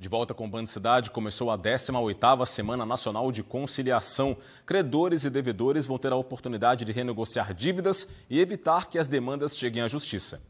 De volta com o Band Cidade, começou a 18ª Semana Nacional de Conciliação. Credores e devedores vão ter a oportunidade de renegociar dívidas e evitar que as demandas cheguem à justiça.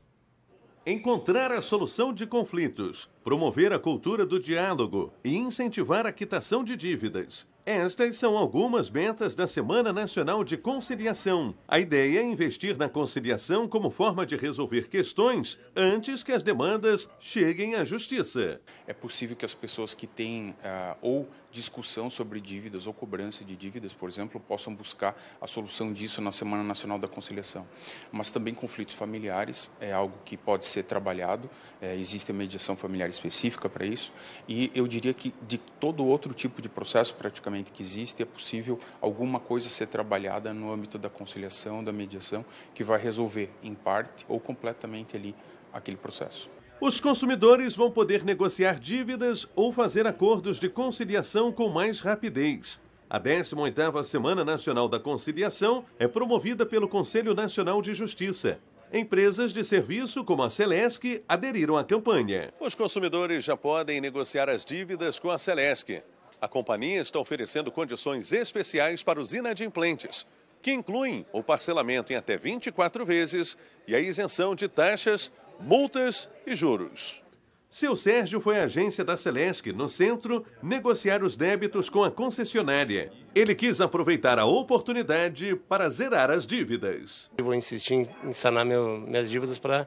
Encontrar a solução de conflitos, promover a cultura do diálogo e incentivar a quitação de dívidas. Estas são algumas metas da Semana Nacional de Conciliação. A ideia é investir na conciliação como forma de resolver questões antes que as demandas cheguem à justiça. É possível que as pessoas que têm ah, ou discussão sobre dívidas ou cobrança de dívidas, por exemplo, possam buscar a solução disso na Semana Nacional da Conciliação. Mas também conflitos familiares é algo que pode ser trabalhado, é, existe a mediação familiar específica para isso, e eu diria que de todo outro tipo de processo praticamente que existe, é possível alguma coisa ser trabalhada no âmbito da conciliação, da mediação, que vai resolver em parte ou completamente ali aquele processo. Os consumidores vão poder negociar dívidas ou fazer acordos de conciliação com mais rapidez. A 18ª Semana Nacional da Conciliação é promovida pelo Conselho Nacional de Justiça. Empresas de serviço como a Celesc aderiram à campanha. Os consumidores já podem negociar as dívidas com a Celesc. A companhia está oferecendo condições especiais para os inadimplentes, que incluem o parcelamento em até 24 vezes e a isenção de taxas, multas e juros. Seu Sérgio foi à agência da Celesc, no centro, negociar os débitos com a concessionária. Ele quis aproveitar a oportunidade para zerar as dívidas. Eu vou insistir em sanar meu, minhas dívidas para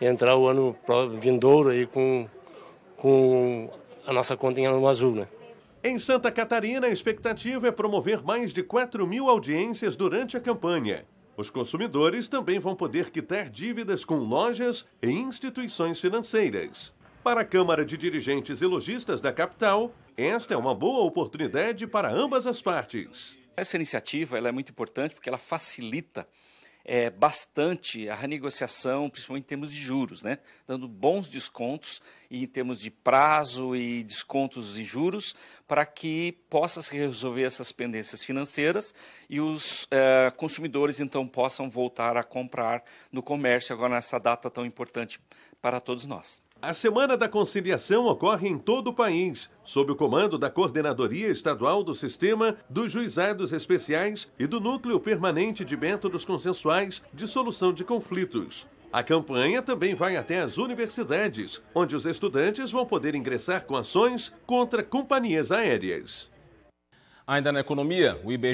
entrar o ano vindouro aí com, com a nossa conta em ano azul, né? Em Santa Catarina, a expectativa é promover mais de 4 mil audiências durante a campanha. Os consumidores também vão poder quitar dívidas com lojas e instituições financeiras. Para a Câmara de Dirigentes e Lojistas da capital, esta é uma boa oportunidade para ambas as partes. Essa iniciativa é muito importante porque ela facilita é, bastante a renegociação, principalmente em termos de juros, né? dando bons descontos em termos de prazo e descontos em juros, para que possa se resolver essas pendências financeiras e os é, consumidores então possam voltar a comprar no comércio agora nessa data tão importante para todos nós. A Semana da Conciliação ocorre em todo o país, sob o comando da Coordenadoria Estadual do Sistema dos Juizados Especiais e do Núcleo Permanente de Métodos Consensuais de Solução de Conflitos. A campanha também vai até as universidades, onde os estudantes vão poder ingressar com ações contra companhias aéreas. Ainda na economia, o IBGE